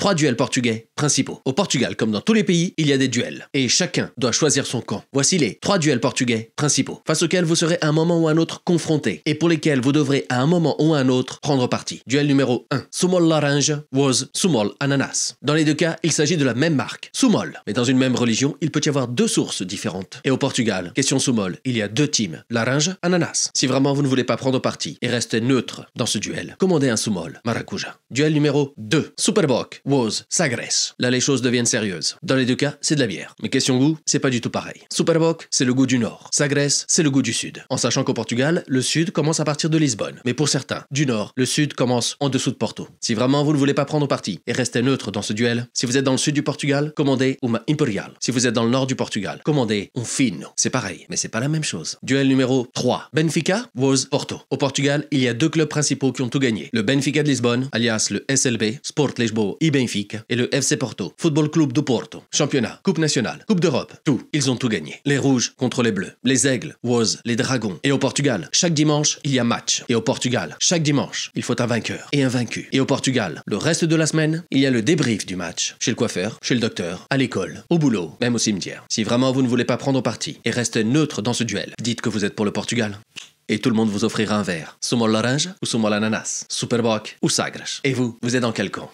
Trois duels portugais principaux. Au Portugal, comme dans tous les pays, il y a des duels. Et chacun doit choisir son camp. Voici les trois duels portugais principaux, face auxquels vous serez à un moment ou à un autre confronté et pour lesquels vous devrez à un moment ou à un autre prendre parti. Duel numéro 1. Sumol laringe was Sumol Ananas. Dans les deux cas, il s'agit de la même marque, Sumol. Mais dans une même religion, il peut y avoir deux sources différentes. Et au Portugal, question Sumol, il y a deux teams, Laranja, Ananas. Si vraiment vous ne voulez pas prendre parti et rester neutre dans ce duel, commandez un Sumol, Maracuja. Duel numéro 2. Superbok. Woz s'agresse. Là, les choses deviennent sérieuses. Dans les deux cas, c'est de la bière. Mais question goût, c'est pas du tout pareil. Superboc, c'est le goût du Nord. S'agresse, c'est le goût du Sud. En sachant qu'au Portugal, le Sud commence à partir de Lisbonne. Mais pour certains, du Nord, le Sud commence en dessous de Porto. Si vraiment vous ne voulez pas prendre parti et rester neutre dans ce duel, si vous êtes dans le Sud du Portugal, commandez uma imperial. Si vous êtes dans le Nord du Portugal, commandez un fino. C'est pareil, mais c'est pas la même chose. Duel numéro 3. Benfica, Woz, Porto. Au Portugal, il y a deux clubs principaux qui ont tout gagné. Le Benfica de Lisbonne, alias le SLB, Sport Lisboa, IB et le FC Porto, Football Club de Porto, championnat, Coupe nationale, Coupe d'Europe, tout, ils ont tout gagné. Les Rouges contre les Bleus, les Aigles, Woz, les Dragons. Et au Portugal, chaque dimanche, il y a match. Et au Portugal, chaque dimanche, il faut un vainqueur et un vaincu. Et au Portugal, le reste de la semaine, il y a le débrief du match, chez le coiffeur, chez le docteur, à l'école, au boulot, même au cimetière. Si vraiment vous ne voulez pas prendre parti et rester neutre dans ce duel, dites que vous êtes pour le Portugal et tout le monde vous offrira un verre. Sumo l'orange ou sumo l'ananas, Superboc ou Sagres. Et vous, vous êtes dans quel camp